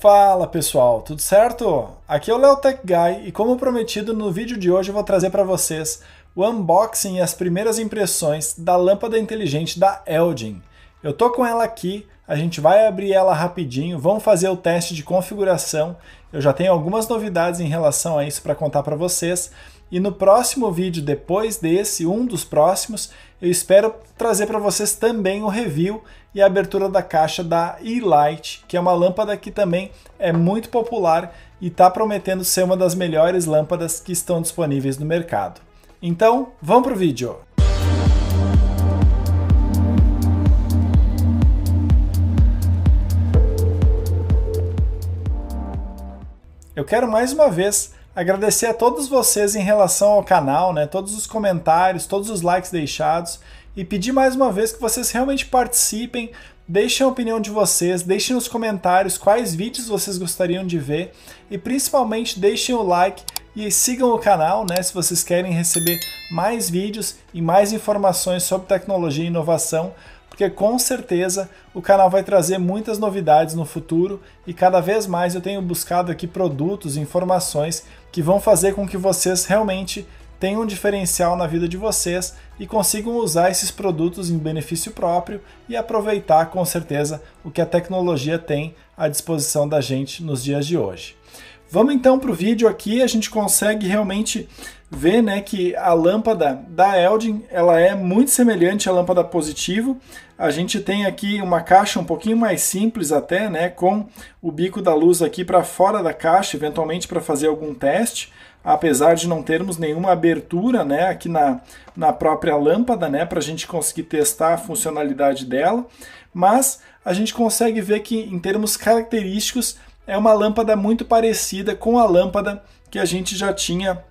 Fala pessoal, tudo certo? Aqui é o Léo Tech Guy e como prometido no vídeo de hoje eu vou trazer para vocês o unboxing e as primeiras impressões da lâmpada inteligente da Elgin. Eu tô com ela aqui, a gente vai abrir ela rapidinho, vamos fazer o teste de configuração. Eu já tenho algumas novidades em relação a isso para contar para vocês. E no próximo vídeo, depois desse, um dos próximos, eu espero trazer para vocês também o um review e a abertura da caixa da E-Light, que é uma lâmpada que também é muito popular e está prometendo ser uma das melhores lâmpadas que estão disponíveis no mercado. Então, vamos para o vídeo! Eu quero mais uma vez agradecer a todos vocês em relação ao canal, né? Todos os comentários, todos os likes deixados e pedir mais uma vez que vocês realmente participem, deixem a opinião de vocês, deixem nos comentários quais vídeos vocês gostariam de ver e principalmente deixem o like e sigam o canal, né, se vocês querem receber mais vídeos e mais informações sobre tecnologia e inovação, porque com certeza o canal vai trazer muitas novidades no futuro e cada vez mais eu tenho buscado aqui produtos, informações que vão fazer com que vocês realmente tenham um diferencial na vida de vocês e consigam usar esses produtos em benefício próprio e aproveitar com certeza o que a tecnologia tem à disposição da gente nos dias de hoje. Vamos então para o vídeo aqui, a gente consegue realmente ver né, que a lâmpada da Eldin ela é muito semelhante à lâmpada positivo. A gente tem aqui uma caixa um pouquinho mais simples até, né, com o bico da luz aqui para fora da caixa, eventualmente para fazer algum teste apesar de não termos nenhuma abertura né, aqui na, na própria lâmpada, né, para a gente conseguir testar a funcionalidade dela, mas a gente consegue ver que em termos característicos é uma lâmpada muito parecida com a lâmpada que a gente já tinha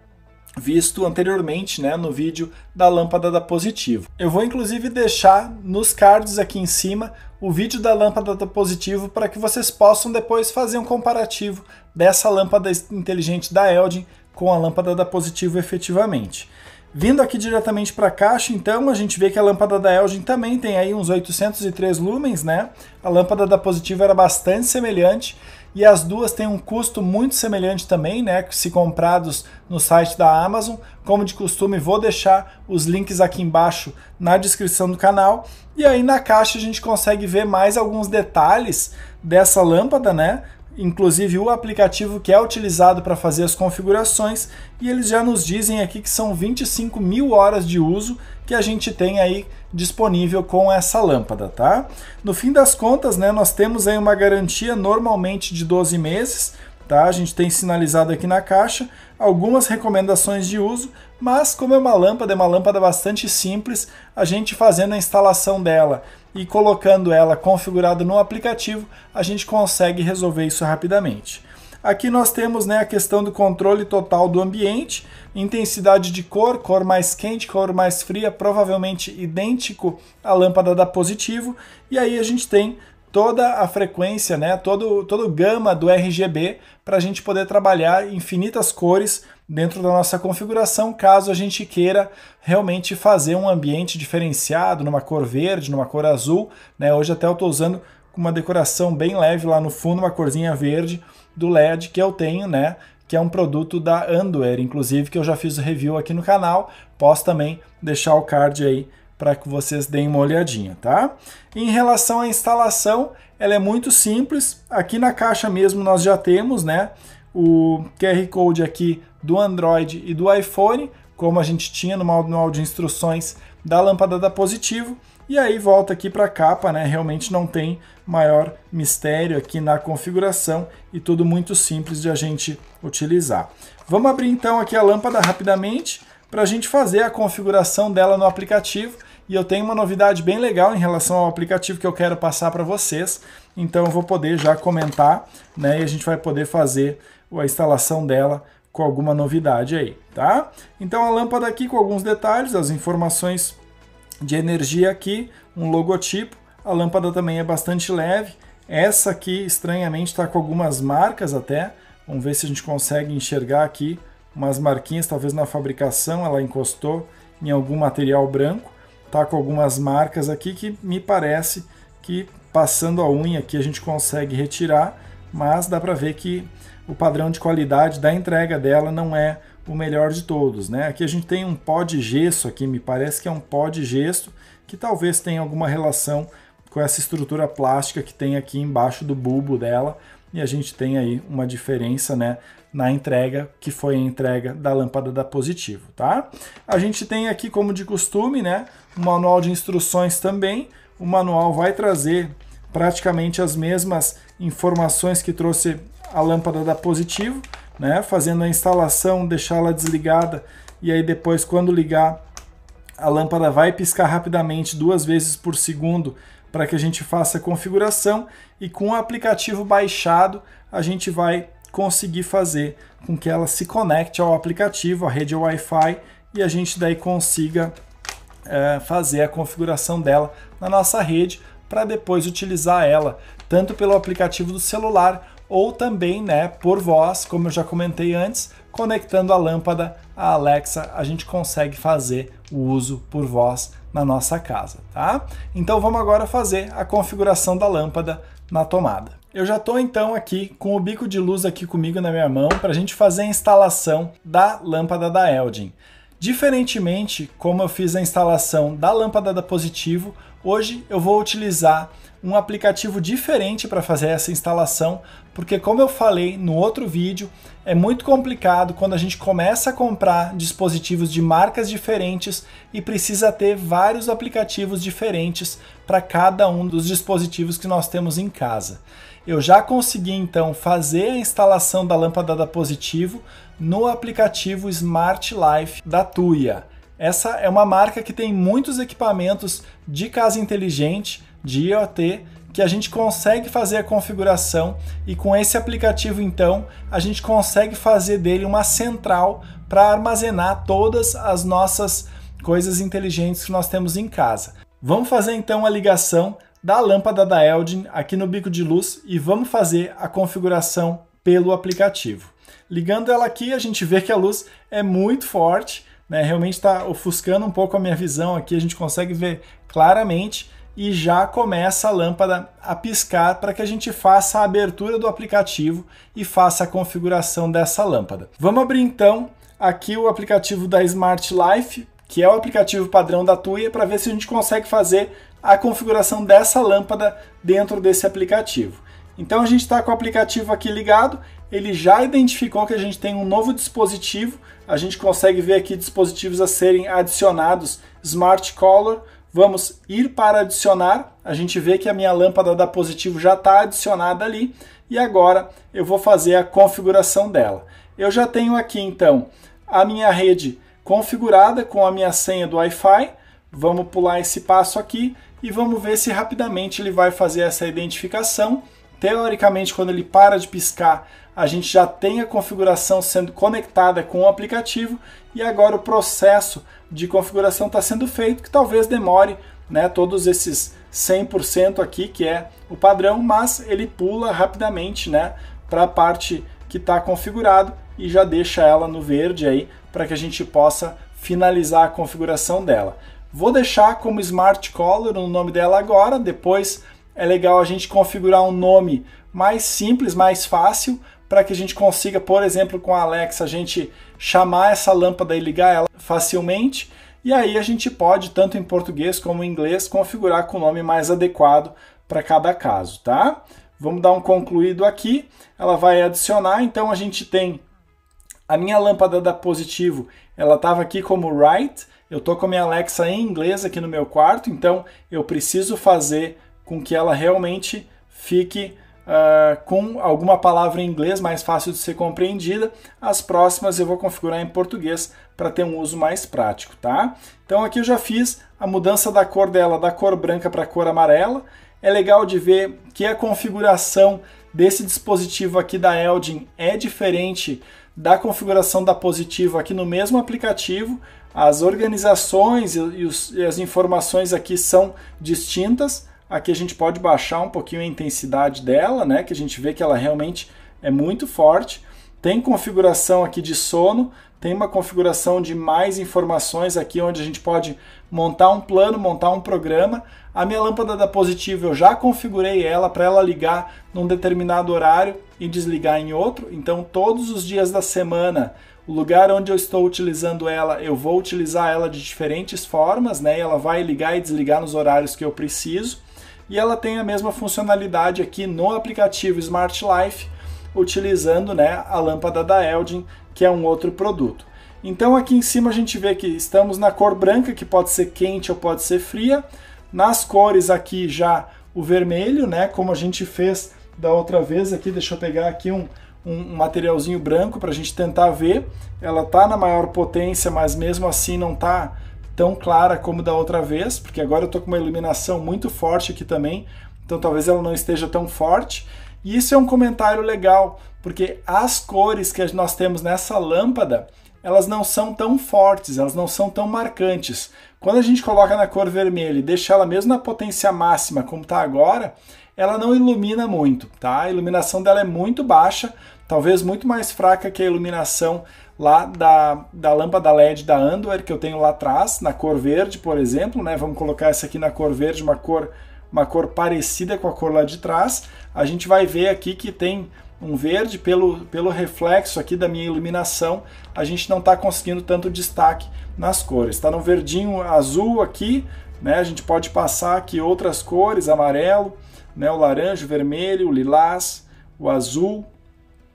visto anteriormente né, no vídeo da lâmpada da positivo. Eu vou inclusive deixar nos cards aqui em cima o vídeo da lâmpada da positivo para que vocês possam depois fazer um comparativo dessa lâmpada inteligente da Eldin com a lâmpada da positivo efetivamente. Vindo aqui diretamente para a caixa, então, a gente vê que a lâmpada da Elgin também tem aí uns 803 lumens, né? A lâmpada da Positivo era bastante semelhante e as duas têm um custo muito semelhante também, né? Se comprados no site da Amazon. Como de costume, vou deixar os links aqui embaixo na descrição do canal. E aí na caixa a gente consegue ver mais alguns detalhes dessa lâmpada, né? inclusive o aplicativo que é utilizado para fazer as configurações, e eles já nos dizem aqui que são 25 mil horas de uso que a gente tem aí disponível com essa lâmpada, tá? No fim das contas, né, nós temos aí uma garantia normalmente de 12 meses, tá? A gente tem sinalizado aqui na caixa algumas recomendações de uso, mas como é uma lâmpada, é uma lâmpada bastante simples, a gente fazendo a instalação dela e colocando ela configurada no aplicativo, a gente consegue resolver isso rapidamente. Aqui nós temos né, a questão do controle total do ambiente, intensidade de cor, cor mais quente, cor mais fria, provavelmente idêntico à lâmpada da positivo. E aí a gente tem toda a frequência, né, todo, todo o gama do RGB para a gente poder trabalhar infinitas cores dentro da nossa configuração, caso a gente queira realmente fazer um ambiente diferenciado, numa cor verde, numa cor azul. Né? Hoje até eu estou usando uma decoração bem leve lá no fundo, uma corzinha verde do LED que eu tenho, né? que é um produto da Andware, inclusive que eu já fiz o review aqui no canal. Posso também deixar o card aí para que vocês deem uma olhadinha, tá? Em relação à instalação, ela é muito simples. Aqui na caixa mesmo nós já temos, né? O QR Code aqui do Android e do iPhone, como a gente tinha no manual de instruções da lâmpada da positivo. E aí volta aqui para a capa, né? Realmente não tem maior mistério aqui na configuração e tudo muito simples de a gente utilizar. Vamos abrir então aqui a lâmpada rapidamente para a gente fazer a configuração dela no aplicativo. E eu tenho uma novidade bem legal em relação ao aplicativo que eu quero passar para vocês. Então eu vou poder já comentar, né? E a gente vai poder fazer a instalação dela com alguma novidade aí, tá? Então a lâmpada aqui com alguns detalhes, as informações de energia aqui, um logotipo. A lâmpada também é bastante leve. Essa aqui, estranhamente, está com algumas marcas até. Vamos ver se a gente consegue enxergar aqui umas marquinhas, talvez na fabricação ela encostou em algum material branco. Tá com algumas marcas aqui que me parece que passando a unha aqui a gente consegue retirar mas dá para ver que o padrão de qualidade da entrega dela não é o melhor de todos, né? Aqui a gente tem um pó de gesso aqui, me parece que é um pó de gesso que talvez tenha alguma relação com essa estrutura plástica que tem aqui embaixo do bulbo dela e a gente tem aí uma diferença, né, na entrega que foi a entrega da lâmpada da positivo, tá? A gente tem aqui como de costume, né, o um manual de instruções também. O manual vai trazer praticamente as mesmas informações que trouxe a lâmpada da positivo, né? fazendo a instalação, deixá-la desligada e aí depois quando ligar a lâmpada vai piscar rapidamente duas vezes por segundo para que a gente faça a configuração e com o aplicativo baixado a gente vai conseguir fazer com que ela se conecte ao aplicativo, à rede Wi-Fi e a gente daí consiga é, fazer a configuração dela na nossa rede para depois utilizar ela, tanto pelo aplicativo do celular ou também né, por voz, como eu já comentei antes, conectando a lâmpada à Alexa, a gente consegue fazer o uso por voz na nossa casa, tá? Então vamos agora fazer a configuração da lâmpada na tomada. Eu já estou então aqui com o bico de luz aqui comigo na minha mão para a gente fazer a instalação da lâmpada da Eldin. Diferentemente, como eu fiz a instalação da lâmpada da Positivo, hoje eu vou utilizar um aplicativo diferente para fazer essa instalação, porque como eu falei no outro vídeo, é muito complicado quando a gente começa a comprar dispositivos de marcas diferentes e precisa ter vários aplicativos diferentes para cada um dos dispositivos que nós temos em casa eu já consegui então fazer a instalação da lâmpada da Positivo no aplicativo Smart Life da Tuya. Essa é uma marca que tem muitos equipamentos de casa inteligente, de IoT, que a gente consegue fazer a configuração e com esse aplicativo então a gente consegue fazer dele uma central para armazenar todas as nossas coisas inteligentes que nós temos em casa. Vamos fazer então a ligação da lâmpada da Eldin aqui no bico de luz e vamos fazer a configuração pelo aplicativo. Ligando ela aqui, a gente vê que a luz é muito forte, né? realmente está ofuscando um pouco a minha visão aqui, a gente consegue ver claramente e já começa a lâmpada a piscar para que a gente faça a abertura do aplicativo e faça a configuração dessa lâmpada. Vamos abrir então aqui o aplicativo da Smart Life, que é o aplicativo padrão da Tuya, para ver se a gente consegue fazer a configuração dessa lâmpada dentro desse aplicativo. Então a gente está com o aplicativo aqui ligado, ele já identificou que a gente tem um novo dispositivo, a gente consegue ver aqui dispositivos a serem adicionados, Smart Color, vamos ir para adicionar, a gente vê que a minha lâmpada da positivo já está adicionada ali, e agora eu vou fazer a configuração dela. Eu já tenho aqui então a minha rede configurada com a minha senha do Wi-Fi, vamos pular esse passo aqui, e vamos ver se rapidamente ele vai fazer essa identificação. Teoricamente, quando ele para de piscar, a gente já tem a configuração sendo conectada com o aplicativo e agora o processo de configuração está sendo feito, que talvez demore né, todos esses 100% aqui, que é o padrão, mas ele pula rapidamente né, para a parte que está configurado e já deixa ela no verde aí para que a gente possa finalizar a configuração dela. Vou deixar como Smart Color o nome dela agora, depois é legal a gente configurar um nome mais simples, mais fácil, para que a gente consiga, por exemplo, com a Alexa, a gente chamar essa lâmpada e ligar ela facilmente. E aí a gente pode, tanto em português como em inglês, configurar com o nome mais adequado para cada caso, tá? Vamos dar um concluído aqui. Ela vai adicionar, então a gente tem a minha lâmpada da positivo, ela estava aqui como right, eu estou com a minha Alexa em inglês aqui no meu quarto, então eu preciso fazer com que ela realmente fique uh, com alguma palavra em inglês mais fácil de ser compreendida. As próximas eu vou configurar em português para ter um uso mais prático, tá? Então aqui eu já fiz a mudança da cor dela, da cor branca para a cor amarela. É legal de ver que a configuração desse dispositivo aqui da Elgin é diferente da configuração da Positivo aqui no mesmo aplicativo. As organizações e, os, e, as informações aqui são distintas. Aqui a gente pode baixar um pouquinho a intensidade dela, né? Que a gente vê que ela realmente é muito forte. Tem configuração aqui de sono, tem uma configuração de mais informações aqui onde a gente pode montar um plano, montar um programa. A minha lâmpada da positiva eu já configurei ela para ela ligar num determinado horário e desligar em outro. Então todos os dias da semana, o lugar onde eu estou utilizando ela, eu vou utilizar ela de diferentes formas, né? Ela vai ligar e desligar nos horários que eu preciso. E ela tem a mesma funcionalidade aqui no aplicativo Smart Life, utilizando né, a lâmpada da Eldin que é um outro produto. Então aqui em cima a gente vê que estamos na cor branca, que pode ser quente ou pode ser fria. Nas cores aqui já o vermelho, né, como a gente fez da outra vez aqui, deixa eu pegar aqui um, um materialzinho branco para a gente tentar ver. Ela tá na maior potência, mas mesmo assim não tá tão clara como da outra vez, porque agora eu tô com uma iluminação muito forte aqui também, então talvez ela não esteja tão forte. E isso é um comentário legal porque as cores que nós temos nessa lâmpada, elas não são tão fortes, elas não são tão marcantes. Quando a gente coloca na cor vermelha e deixa ela mesmo na potência máxima como está agora, ela não ilumina muito, tá? A iluminação dela é muito baixa, talvez muito mais fraca que a iluminação lá da, da lâmpada LED da Andor que eu tenho lá atrás, na cor verde, por exemplo, né? Vamos colocar essa aqui na cor verde, uma cor uma cor parecida com a cor lá de trás. A gente vai ver aqui que tem um verde, pelo, pelo reflexo aqui da minha iluminação, a gente não está conseguindo tanto destaque nas cores. Está no verdinho azul aqui, né? a gente pode passar aqui outras cores, amarelo, né? o laranja, o vermelho, o lilás, o azul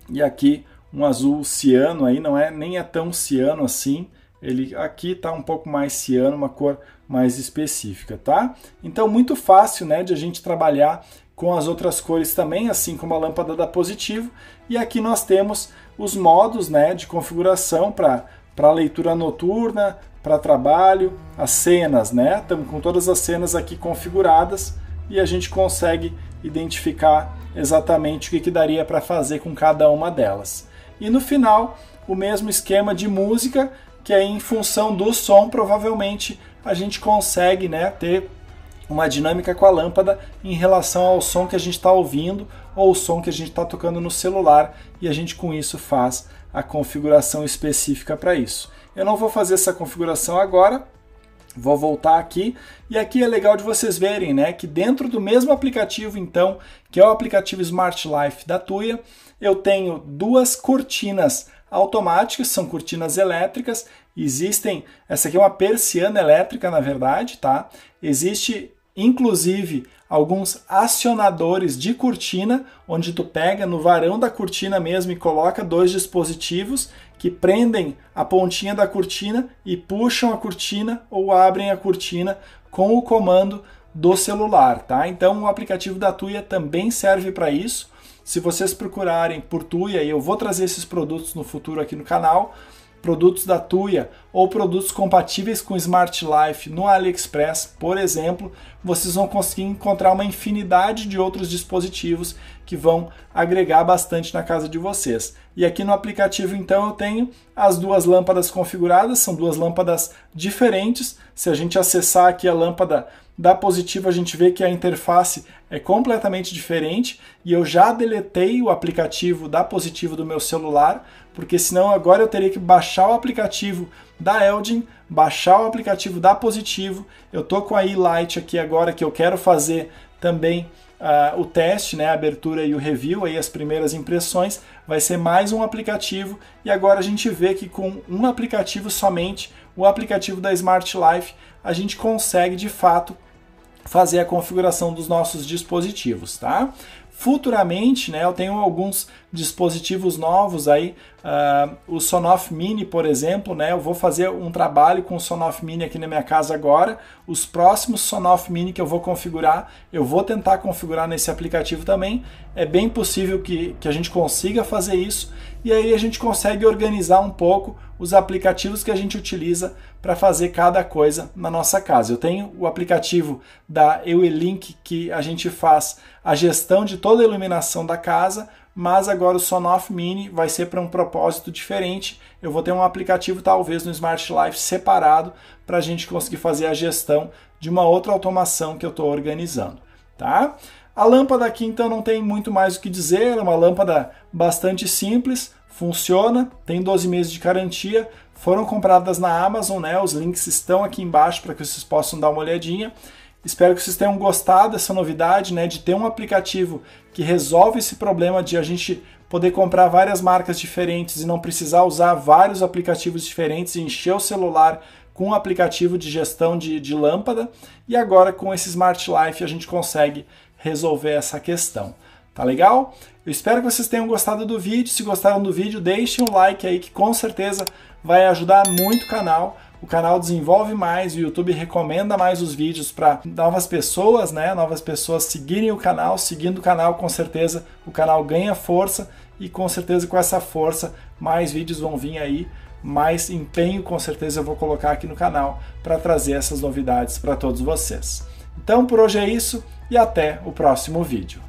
e aqui um azul ciano aí, não é nem é tão ciano assim, ele aqui está um pouco mais ciano, uma cor mais específica, tá? Então muito fácil, né, de a gente trabalhar com as outras cores também, assim como a lâmpada dá positivo. E aqui nós temos os modos né, de configuração para leitura noturna, para trabalho, as cenas, né? Estamos com todas as cenas aqui configuradas e a gente consegue identificar exatamente o que, que daria para fazer com cada uma delas. E no final, o mesmo esquema de música, que é em função do som, provavelmente a gente consegue né, ter uma dinâmica com a lâmpada em relação ao som que a gente está ouvindo ou o som que a gente está tocando no celular e a gente com isso faz a configuração específica para isso. Eu não vou fazer essa configuração agora, Vou voltar aqui e aqui é legal de vocês verem, né, que dentro do mesmo aplicativo então, que é o aplicativo Smart Life da Tuya, eu tenho duas cortinas automáticas, são cortinas elétricas, existem, essa aqui é uma persiana elétrica na verdade, tá? Existe inclusive alguns acionadores de cortina, onde tu pega no varão da cortina mesmo e coloca dois dispositivos que prendem a pontinha da cortina e puxam a cortina ou abrem a cortina com o comando do celular, tá? Então o aplicativo da Tuya também serve para isso. Se vocês procurarem por Tuya, eu vou trazer esses produtos no futuro aqui no canal produtos da Tuya ou produtos compatíveis com Smart Life no AliExpress, por exemplo, vocês vão conseguir encontrar uma infinidade de outros dispositivos que vão agregar bastante na casa de vocês. E aqui no aplicativo, então, eu tenho as duas lâmpadas configuradas, são duas lâmpadas diferentes. Se a gente acessar aqui a lâmpada da Positivo, a gente vê que a interface é completamente diferente e eu já deletei o aplicativo da Positivo do meu celular porque senão agora eu teria que baixar o aplicativo da Elgin, baixar o aplicativo da Positivo. Eu tô com a e aqui agora que eu quero fazer também uh, o teste, né, a abertura e o review, aí as primeiras impressões. Vai ser mais um aplicativo e agora a gente vê que com um aplicativo somente, o aplicativo da Smart Life, a gente consegue de fato fazer a configuração dos nossos dispositivos, tá? Futuramente, né, eu tenho alguns dispositivos novos aí, uh, o Sonoff Mini, por exemplo, né? Eu vou fazer um trabalho com o Sonoff Mini aqui na minha casa agora. Os próximos Sonoff Mini que eu vou configurar, eu vou tentar configurar nesse aplicativo também. É bem possível que, que a gente consiga fazer isso e aí a gente consegue organizar um pouco os aplicativos que a gente utiliza para fazer cada coisa na nossa casa. Eu tenho o aplicativo da Eulink que a gente faz a gestão de toda a iluminação da casa, mas agora o Sonoff Mini vai ser para um propósito diferente. Eu vou ter um aplicativo, talvez, no Smart Life separado para a gente conseguir fazer a gestão de uma outra automação que eu estou organizando, tá? A lâmpada aqui, então, não tem muito mais o que dizer, é uma lâmpada bastante simples, funciona, tem 12 meses de garantia, foram compradas na Amazon, né? Os links estão aqui embaixo para que vocês possam dar uma olhadinha. Espero que vocês tenham gostado dessa novidade, né, de ter um aplicativo que resolve esse problema de a gente poder comprar várias marcas diferentes e não precisar usar vários aplicativos diferentes e encher o celular com um aplicativo de gestão de, de lâmpada. E agora com esse Smart Life a gente consegue resolver essa questão. Tá legal? Eu espero que vocês tenham gostado do vídeo. Se gostaram do vídeo, deixem um like aí que com certeza vai ajudar muito o canal o canal desenvolve mais, o YouTube recomenda mais os vídeos para novas pessoas, né? Novas pessoas seguirem o canal, seguindo o canal, com certeza o canal ganha força e com certeza com essa força mais vídeos vão vir aí, mais empenho com certeza eu vou colocar aqui no canal para trazer essas novidades para todos vocês. Então por hoje é isso e até o próximo vídeo.